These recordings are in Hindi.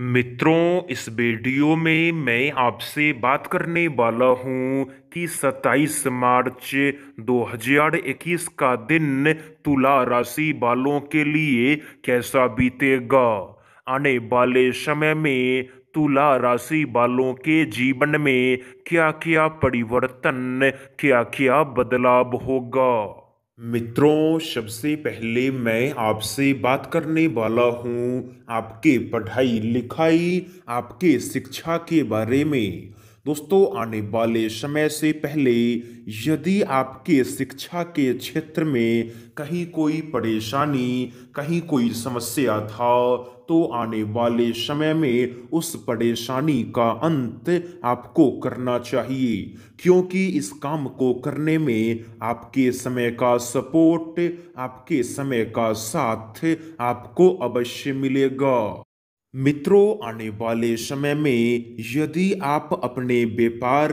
मित्रों इस वीडियो में मैं आपसे बात करने वाला हूं कि 27 मार्च 2021 का दिन तुला राशि वालों के लिए कैसा बीतेगा आने वाले समय में तुला राशि वालों के जीवन में क्या क्या परिवर्तन क्या क्या बदलाव होगा मित्रों सबसे पहले मैं आपसे बात करने वाला हूँ आपके पढ़ाई लिखाई आपके शिक्षा के बारे में दोस्तों आने वाले समय से पहले यदि आपके शिक्षा के क्षेत्र में कहीं कोई परेशानी कहीं कोई समस्या था तो आने वाले समय में उस परेशानी का अंत आपको करना चाहिए क्योंकि इस काम को करने में आपके समय का सपोर्ट आपके समय का साथ आपको अवश्य मिलेगा मित्रों आने वाले समय में यदि आप अपने व्यापार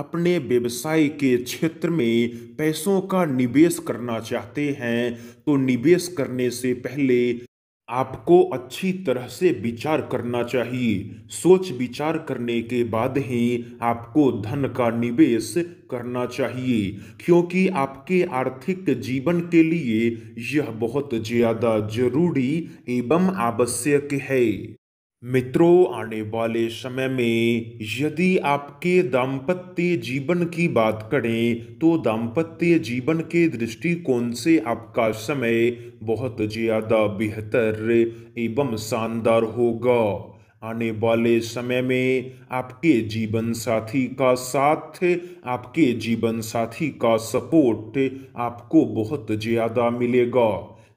अपने व्यवसाय के क्षेत्र में पैसों का निवेश करना चाहते हैं तो निवेश करने से पहले आपको अच्छी तरह से विचार करना चाहिए सोच विचार करने के बाद ही आपको धन का निवेश करना चाहिए क्योंकि आपके आर्थिक जीवन के लिए यह बहुत ज़्यादा जरूरी एवं आवश्यक है मित्रों आने वाले समय में यदि आपके दाम्पत्य जीवन की बात करें तो दाम्पत्य जीवन के दृष्टिकोण से आपका समय बहुत ज़्यादा बेहतर एवं शानदार होगा आने वाले समय में आपके जीवन साथी का साथ आपके जीवन साथी का सपोर्ट आपको बहुत ज़्यादा मिलेगा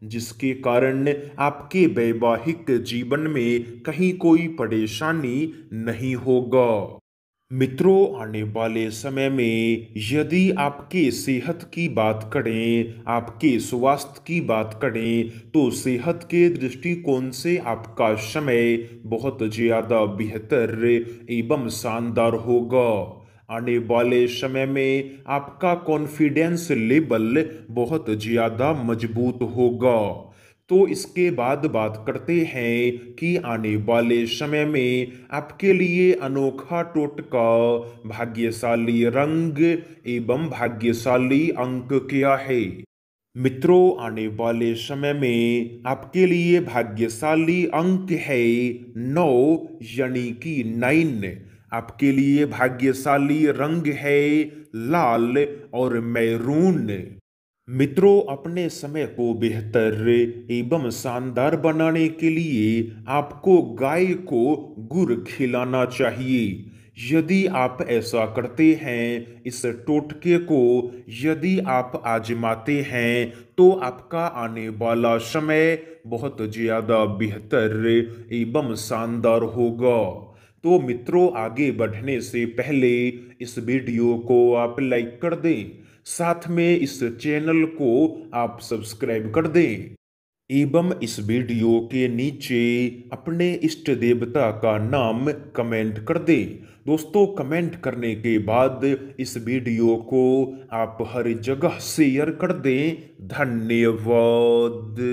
जिसके कारण आपके वैवाहिक जीवन में कहीं कोई परेशानी नहीं होगा मित्रों आने वाले समय में यदि आपके सेहत की बात करें आपके स्वास्थ्य की बात करें तो सेहत के दृष्टिकोण से आपका समय बहुत ज़्यादा बेहतर एवं शानदार होगा आने वाले समय में आपका कॉन्फिडेंस लेवल बहुत ज़्यादा मजबूत होगा तो इसके बाद बात करते हैं कि आने वाले समय में आपके लिए अनोखा टोटका भाग्यशाली रंग एवं भाग्यशाली अंक क्या है मित्रों आने वाले समय में आपके लिए भाग्यशाली अंक है नौ यानी कि नाइन आपके लिए भाग्यशाली रंग है लाल और मैरून मित्रों अपने समय को बेहतर एवं शानदार बनाने के लिए आपको गाय को गुड़ खिलाना चाहिए यदि आप ऐसा करते हैं इस टोटके को यदि आप आजमाते हैं तो आपका आने वाला समय बहुत ज़्यादा बेहतर एवं शानदार होगा तो मित्रों आगे बढ़ने से पहले इस वीडियो को आप लाइक कर दें साथ में इस चैनल को आप सब्सक्राइब कर दें एवं इस वीडियो के नीचे अपने इष्ट देवता का नाम कमेंट कर दें दोस्तों कमेंट करने के बाद इस वीडियो को आप हर जगह शेयर कर दें धन्यवाद